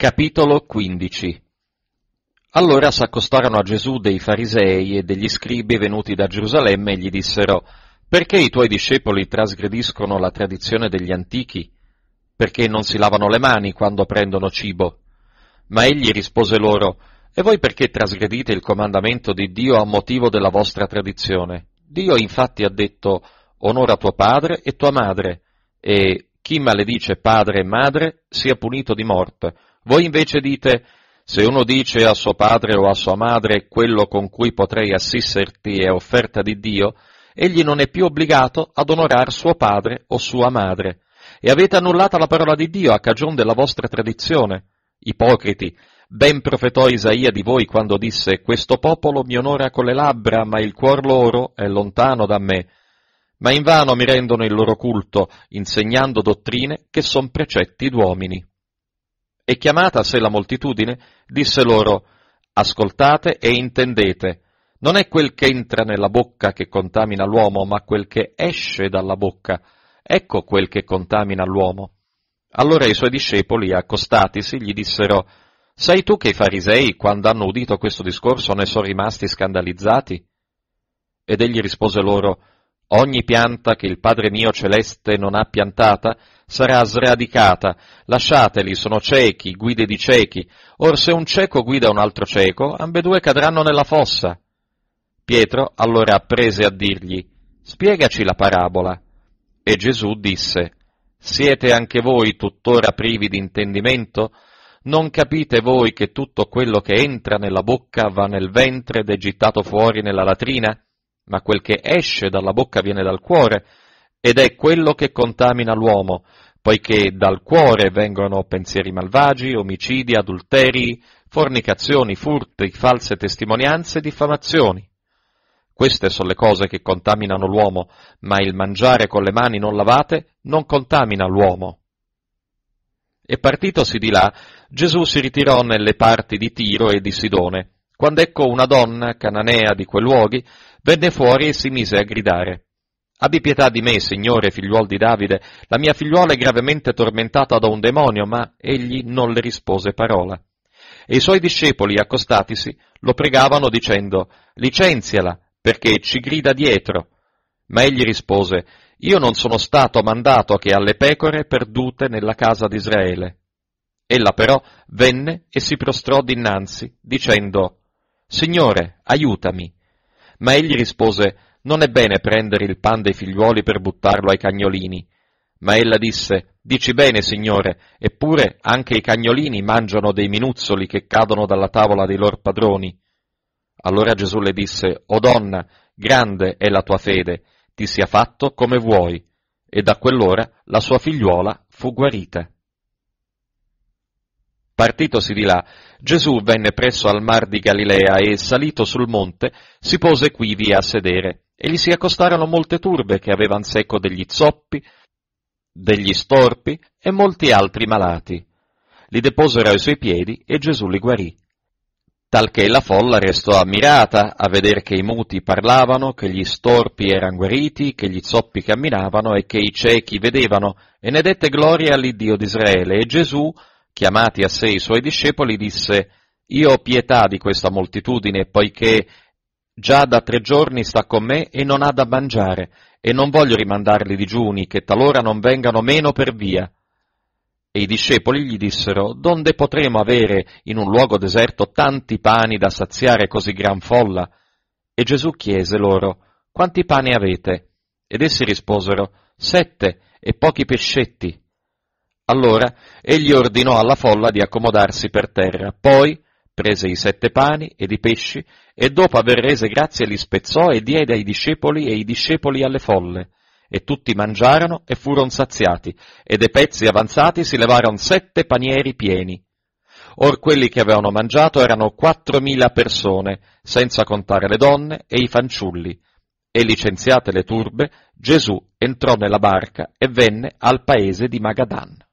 Capitolo 15 Allora s'accostarono a Gesù dei farisei e degli scribi venuti da Gerusalemme e gli dissero, perché i tuoi discepoli trasgrediscono la tradizione degli antichi? Perché non si lavano le mani quando prendono cibo? Ma egli rispose loro, e voi perché trasgredite il comandamento di Dio a motivo della vostra tradizione? Dio infatti ha detto, onora tuo padre e tua madre, e chi maledice padre e madre sia punito di morte, voi invece dite, se uno dice a suo padre o a sua madre quello con cui potrei assisterti è offerta di Dio, egli non è più obbligato ad onorar suo padre o sua madre. E avete annullata la parola di Dio a cagion della vostra tradizione. Ipocriti, ben profetò Isaia di voi quando disse, questo popolo mi onora con le labbra, ma il cuor loro è lontano da me. Ma invano mi rendono il loro culto, insegnando dottrine che son precetti d'uomini. E chiamata a sé la moltitudine, disse loro, ascoltate e intendete, non è quel che entra nella bocca che contamina l'uomo, ma quel che esce dalla bocca, ecco quel che contamina l'uomo. Allora i suoi discepoli, accostatisi, gli dissero, Sai tu che i farisei, quando hanno udito questo discorso, ne sono rimasti scandalizzati? Ed egli rispose loro, Ogni pianta che il Padre mio celeste non ha piantata sarà sradicata. Lasciateli, sono ciechi, guide di ciechi. Or se un cieco guida un altro cieco, ambedue cadranno nella fossa. Pietro allora prese a dirgli, spiegaci la parabola. E Gesù disse, siete anche voi tuttora privi di intendimento? Non capite voi che tutto quello che entra nella bocca va nel ventre ed è gittato fuori nella latrina? Ma quel che esce dalla bocca viene dal cuore, ed è quello che contamina l'uomo, poiché dal cuore vengono pensieri malvagi, omicidi, adulteri, fornicazioni, furti, false testimonianze, diffamazioni. Queste sono le cose che contaminano l'uomo, ma il mangiare con le mani non lavate non contamina l'uomo. E partitosi di là, Gesù si ritirò nelle parti di Tiro e di Sidone, quando ecco una donna cananea di quei luoghi venne fuori e si mise a gridare Abbi pietà di me, Signore, figliuol di Davide, la mia figliuola è gravemente tormentata da un demonio, ma egli non le rispose parola. E i suoi discepoli, accostatisi, lo pregavano dicendo, licenziala, perché ci grida dietro. Ma egli rispose, io non sono stato mandato che alle pecore perdute nella casa di Israele. Ella però venne e si prostrò dinanzi, dicendo, Signore, aiutami. Ma egli rispose, non è bene prendere il pan dei figliuoli per buttarlo ai cagnolini. Ma ella disse, Dici bene, signore, eppure anche i cagnolini mangiano dei minuzzoli che cadono dalla tavola dei lor padroni. Allora Gesù le disse, O donna, grande è la tua fede, ti sia fatto come vuoi. E da quell'ora la sua figliuola fu guarita. Partitosi di là, Gesù venne presso al mar di Galilea e, salito sul monte, si pose quivi a sedere e gli si accostarono molte turbe che avevan secco degli zoppi, degli storpi e molti altri malati. Li deposero ai suoi piedi e Gesù li guarì. Talché la folla restò ammirata a vedere che i muti parlavano, che gli storpi erano guariti, che gli zoppi camminavano e che i ciechi vedevano, e ne dette gloria all'Iddio d'Israele. E Gesù, chiamati a sé i suoi discepoli, disse, Io ho pietà di questa moltitudine, poiché Già da tre giorni sta con me e non ha da mangiare, e non voglio rimandarli digiuni, che talora non vengano meno per via. E i discepoli gli dissero, Donde potremo avere in un luogo deserto tanti pani da saziare così gran folla? E Gesù chiese loro, Quanti pani avete? Ed essi risposero, Sette e pochi pescetti. Allora egli ordinò alla folla di accomodarsi per terra, poi prese i sette pani ed i pesci, e dopo aver rese grazie li spezzò e diede ai discepoli e i discepoli alle folle. E tutti mangiarono e furono saziati, e dei pezzi avanzati si levarono sette panieri pieni. Or quelli che avevano mangiato erano quattromila persone, senza contare le donne e i fanciulli. E licenziate le turbe, Gesù entrò nella barca e venne al paese di Magadan.